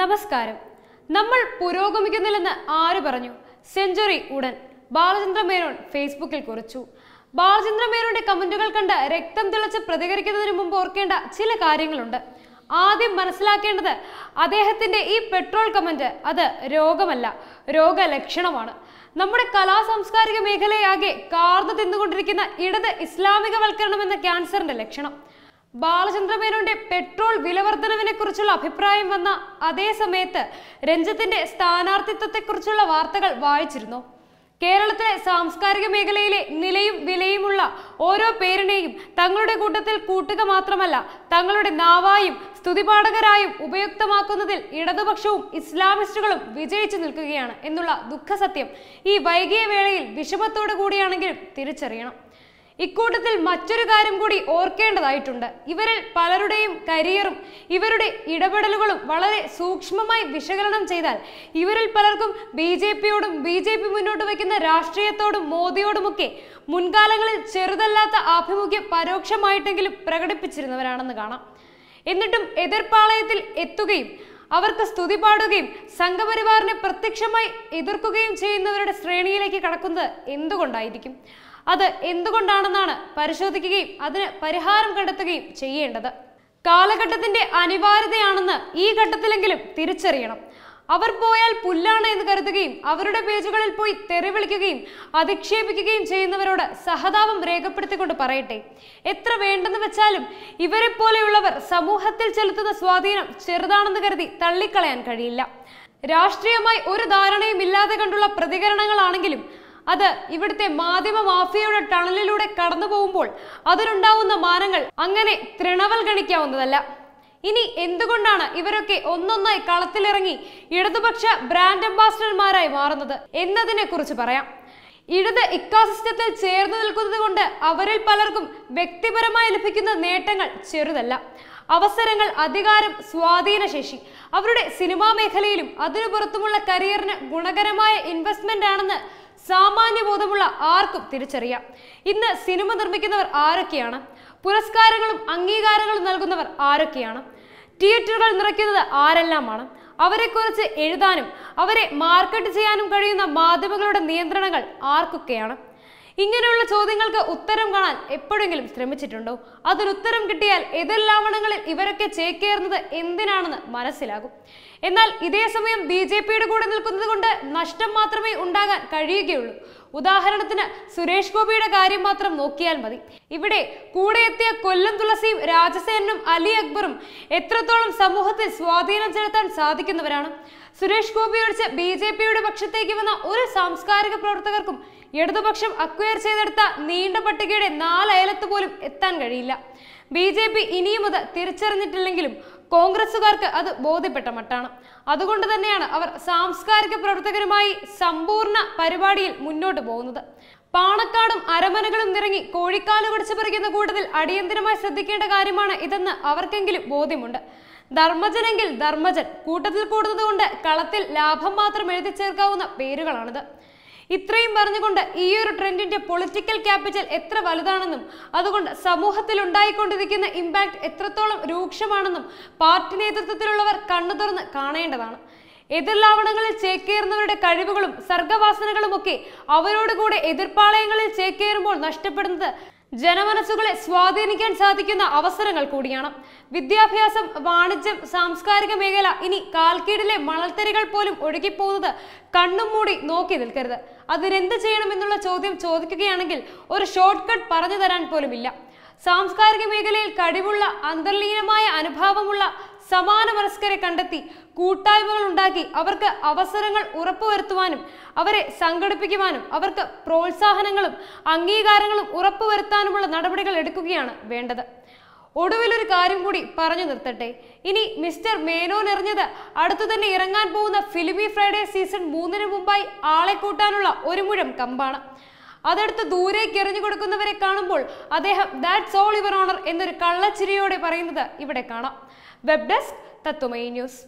നമസ്കാരം നമ്മൾ പുരോഗമിക്കുന്നില്ലെന്ന് ആര് പറഞ്ഞു സെഞ്ചുറി ഉടൻ ബാലചന്ദ്ര മേനോൻ ഫേസ്ബുക്കിൽ കുറിച്ചു ബാലചന്ദ്ര മേനോന്റെ കമന്റുകൾ കണ്ട് രക്തം തിളച്ച് പ്രതികരിക്കുന്നതിന് മുമ്പ് ഓർക്കേണ്ട ചില കാര്യങ്ങളുണ്ട് ആദ്യം മനസ്സിലാക്കേണ്ടത് അദ്ദേഹത്തിന്റെ ഈ പെട്രോൾ കമന്റ് അത് രോഗമല്ല രോഗലക്ഷണമാണ് നമ്മുടെ കലാ സാംസ്കാരിക മേഖലയാകെ കാർന്നു തിന്നുകൊണ്ടിരിക്കുന്ന ഇടത് ഇസ്ലാമികവൽക്കരണം എന്ന ക്യാൻസറിന്റെ ലക്ഷണം ബാലചന്ദ്രമേനോന്റെ പെട്രോൾ വിലവർദ്ധനവിനെ കുറിച്ചുള്ള അഭിപ്രായം വന്ന അതേ സമയത്ത് രഞ്ജിത്തിന്റെ സ്ഥാനാർത്ഥിത്വത്തെക്കുറിച്ചുള്ള വാർത്തകൾ വായിച്ചിരുന്നു കേരളത്തിലെ സാംസ്കാരിക മേഖലയിലെ നിലയും വിലയുമുള്ള ഓരോ പേരിനെയും തങ്ങളുടെ കൂട്ടത്തിൽ കൂട്ടുക മാത്രമല്ല തങ്ങളുടെ നാവായും സ്തുതിപാഠകരായും ഉപയുക്തമാക്കുന്നതിൽ ഇടതുപക്ഷവും ഇസ്ലാമിസ്റ്റുകളും വിജയിച്ചു നിൽക്കുകയാണ് എന്നുള്ള ദുഃഖസത്യം ഈ വൈകിയ വേളയിൽ വിഷമത്തോടു കൂടിയാണെങ്കിലും തിരിച്ചറിയണം ഇക്കൂട്ടത്തിൽ മറ്റൊരു കാര്യം കൂടി ഓർക്കേണ്ടതായിട്ടുണ്ട് ഇവരിൽ പലരുടെയും കരിയറും ഇവരുടെ ഇടപെടലുകളും വളരെ സൂക്ഷ്മമായി വിശകലനം ചെയ്താൽ ഇവരിൽ പലർക്കും ബി ജെ പിയോടും ബി ജെ പി മുന്നോട്ട് വയ്ക്കുന്ന രാഷ്ട്രീയത്തോടും മോദിയോടുമൊക്കെ മുൻകാലങ്ങളിൽ ചെറുതല്ലാത്ത ആഭിമുഖ്യം പരോക്ഷമായിട്ടെങ്കിലും പ്രകടിപ്പിച്ചിരുന്നവരാണെന്ന് കാണാം എന്നിട്ടും എതിർപ്പാളയത്തിൽ എത്തുകയും അവർക്ക് സ്തുതി പാടുകയും സംഘപരിവാറിനെ പ്രത്യക്ഷമായി എതിർക്കുകയും ചെയ്യുന്നവരുടെ ശ്രേണിയിലേക്ക് കടക്കുന്നത് എന്തുകൊണ്ടായിരിക്കും അത് എന്തുകൊണ്ടാണെന്നാണ് പരിശോധിക്കുകയും അതിന് പരിഹാരം കണ്ടെത്തുകയും ചെയ്യേണ്ടത് കാലഘട്ടത്തിന്റെ അനിവാര്യതയാണെന്ന് ഈ ഘട്ടത്തിലെങ്കിലും തിരിച്ചറിയണം അവർ പോയാൽ പുല്ലാണ് എന്ന് കരുതുകയും അവരുടെ പേജുകളിൽ പോയി തെറിവിളിക്കുകയും അധിക്ഷേപിക്കുകയും ചെയ്യുന്നവരോട് സഹതാപം രേഖപ്പെടുത്തിക്കൊണ്ട് പറയട്ടെ എത്ര വേണ്ടെന്ന് വെച്ചാലും ഇവരെ പോലെയുള്ളവർ സമൂഹത്തിൽ ചെലുത്തുന്ന സ്വാധീനം ചെറുതാണെന്ന് കരുതി തള്ളിക്കളയാൻ കഴിയില്ല രാഷ്ട്രീയമായി ഒരു ധാരണയും ഇല്ലാതെ കണ്ടുള്ള പ്രതികരണങ്ങളാണെങ്കിലും അത് ഇവിടുത്തെ മാധ്യമ മാഫിയയുടെ ടണലിലൂടെ കടന്നു പോകുമ്പോൾ അതിലുണ്ടാവുന്ന മാനങ്ങൾ അങ്ങനെ തൃണവൽ ഗണിക്കാവുന്നതല്ല ഇനി എന്തുകൊണ്ടാണ് ഇവരൊക്കെ ഒന്നൊന്നായി കളത്തിലിറങ്ങി ഇടതുപക്ഷ ബ്രാൻഡ് അംബാസിഡർമാരായി മാറുന്നത് എന്നതിനെ കുറിച്ച് പറയാം ഇടത് ഇക്കാസിസ്റ്റത്തിൽ ചേർന്ന് നിൽക്കുന്നത് കൊണ്ട് അവരിൽ പലർക്കും വ്യക്തിപരമായി ലഭിക്കുന്ന നേട്ടങ്ങൾ ചെറുതല്ല അവസരങ്ങൾ അധികാരം സ്വാധീനശേഷി അവരുടെ സിനിമാ മേഖലയിലും അതിനു പുറത്തുമുള്ള കരിയറിന് ഗുണകരമായ ഇൻവെസ്റ്റ്മെന്റ് ആണെന്ന് സാമാന്യ ബോധമുള്ള ആർക്കും തിരിച്ചറിയാം ഇന്ന് സിനിമ നിർമ്മിക്കുന്നവർ ആരൊക്കെയാണ് പുരസ്കാരങ്ങളും അംഗീകാരങ്ങളും നൽകുന്നവർ ആരൊക്കെയാണ് തിയേറ്ററുകൾ നിറയ്ക്കുന്നത് ആരെല്ലാമാണ് അവരെക്കുറിച്ച് എഴുതാനും അവരെ മാർക്കറ്റ് ചെയ്യാനും കഴിയുന്ന മാധ്യമങ്ങളുടെ നിയന്ത്രണങ്ങൾ ആർക്കൊക്കെയാണ് ഇങ്ങനെയുള്ള ചോദ്യങ്ങൾക്ക് ഉത്തരം കാണാൻ എപ്പോഴെങ്കിലും ശ്രമിച്ചിട്ടുണ്ടോ അതിനുത്തരം കിട്ടിയാൽ ഏതെല്ലാവണങ്ങളിൽ വണങ്ങളിൽ ഇവരൊക്കെ ചേക്കേറുന്നത് എന്തിനാണെന്ന് മനസ്സിലാകും എന്നാൽ ഇതേ സമയം ബി ജെ പിയുടെ കൂടെ നിൽക്കുന്നത് കൊണ്ട് നഷ്ടം മാത്രമേ ഉണ്ടാകാൻ കഴിയുകയുള്ളൂ ഉദാഹരണത്തിന് സുരേഷ് ഗോപിയുടെ കാര്യം മാത്രം നോക്കിയാൽ മതി ഇവിടെ കൂടെ എത്തിയ കൊല്ലം തുളസിയും രാജസേനും അലി അക്ബറും എത്രത്തോളം സമൂഹത്തിൽ സ്വാധീനം ചെലുത്താൻ സാധിക്കുന്നവരാണ് സുരേഷ് ഗോപി ഒഴിച്ച് ബി ജെ പിയുടെ പക്ഷത്തേക്ക് വന്ന ഒരു സാംസ്കാരിക പ്രവർത്തകർക്കും ഇടതുപക്ഷം അക്വയർ ചെയ്തെടുത്ത നീണ്ട പട്ടികയുടെ നാലയലത്ത് പോലും എത്താൻ കഴിയില്ല ബി ജെ പി ഇനിയും അത് തിരിച്ചറിഞ്ഞിട്ടില്ലെങ്കിലും കോൺഗ്രസുകാർക്ക് അത് ബോധ്യപ്പെട്ട മട്ടാണ് അതുകൊണ്ട് തന്നെയാണ് അവർ സാംസ്കാരിക പ്രവർത്തകരുമായി സമ്പൂർണ്ണ പരിപാടിയിൽ മുന്നോട്ട് പോകുന്നത് പാണക്കാടും അരമനകളും നിറങ്ങി കോഴിക്കാല് കുടിച്ചു പറിക്കുന്ന കൂട്ടത്തിൽ അടിയന്തരമായി ശ്രദ്ധിക്കേണ്ട കാര്യമാണ് ഇതെന്ന് അവർക്കെങ്കിലും ബോധ്യമുണ്ട് ധർമ്മജനെങ്കിൽ ധർമ്മജൻ കൂട്ടത്തിൽ കൂടുന്നത് കളത്തിൽ ലാഭം മാത്രം എഴുതി ചേർക്കാവുന്ന പേരുകളാണിത് ഇത്രയും പറഞ്ഞുകൊണ്ട് ഈ ഒരു ട്രെൻഡിന്റെ പൊളിറ്റിക്കൽ ക്യാപിറ്റൽ എത്ര വലുതാണെന്നും അതുകൊണ്ട് സമൂഹത്തിൽ ഉണ്ടായിക്കൊണ്ടിരിക്കുന്ന ഇമ്പാക്ട് എത്രത്തോളം രൂക്ഷമാണെന്നും പാർട്ടി നേതൃത്വത്തിലുള്ളവർ കണ്ണു തുറന്ന് കാണേണ്ടതാണ് എതിർലാവണങ്ങളിൽ ചേക്കേറുന്നവരുടെ കഴിവുകളും സർഗവാസനകളുമൊക്കെ അവരോടുകൂടെ എതിർപ്പാളയങ്ങളിൽ ചേക്കേറുമ്പോൾ നഷ്ടപ്പെടുന്നത് ജനമനസ്സുകളെ സ്വാധീനിക്കാൻ സാധിക്കുന്ന അവസരങ്ങൾ കൂടിയാണ് വിദ്യാഭ്യാസം വാണിജ്യം സാംസ്കാരിക മേഖല ഇനി കാൽക്കീടിലെ മണൽത്തരികൾ പോലും ഒഴുകിപ്പോകുന്നത് കണ്ണും മൂടി നോക്കി നിൽക്കരുത് അതിനെന്ത് ചെയ്യണമെന്നുള്ള ചോദ്യം ചോദിക്കുകയാണെങ്കിൽ ഒരു ഷോർട്ട് കട്ട് പറഞ്ഞു തരാൻ പോലുമില്ല സാംസ്കാരിക മേഖലയിൽ കഴിവുള്ള അന്തർലീനമായ അനുഭാവമുള്ള സമാന മനസ്കരെ കണ്ടെത്തി കൂട്ടായ്മകൾ ഉണ്ടാക്കി അവർക്ക് അവസരങ്ങൾ ഉറപ്പുവരുത്തുവാനും അവരെ സംഘടിപ്പിക്കുവാനും അവർക്ക് പ്രോത്സാഹനങ്ങളും അംഗീകാരങ്ങളും ഉറപ്പുവരുത്താനുമുള്ള നടപടികൾ എടുക്കുകയാണ് വേണ്ടത് ഒടുവിലൊരു കാര്യം കൂടി പറഞ്ഞു നിർത്തട്ടെ ഇനി മിസ്റ്റർ മേനോൻ എറിഞ്ഞത് അടുത്തു തന്നെ ഇറങ്ങാൻ പോകുന്ന ഫിലിമി ഫ്രൈഡേ സീസൺ മൂന്നിന് മുമ്പായി ആളെ കൂട്ടാനുള്ള ഒരു മുഴം കമ്പാണ് അതെടുത്ത് ദൂരേക്ക് എറിഞ്ഞു കൊടുക്കുന്നവരെ കാണുമ്പോൾ അദ്ദേഹം ദാറ്റ്സ് ഓൾ യുവർ ഓണർ എന്നൊരു കള്ളച്ചിരിയോടെ പറയുന്നത് ഇവിടെ കാണാം വെബ് ഡെസ്ക് തത്വമയി ന്യൂസ്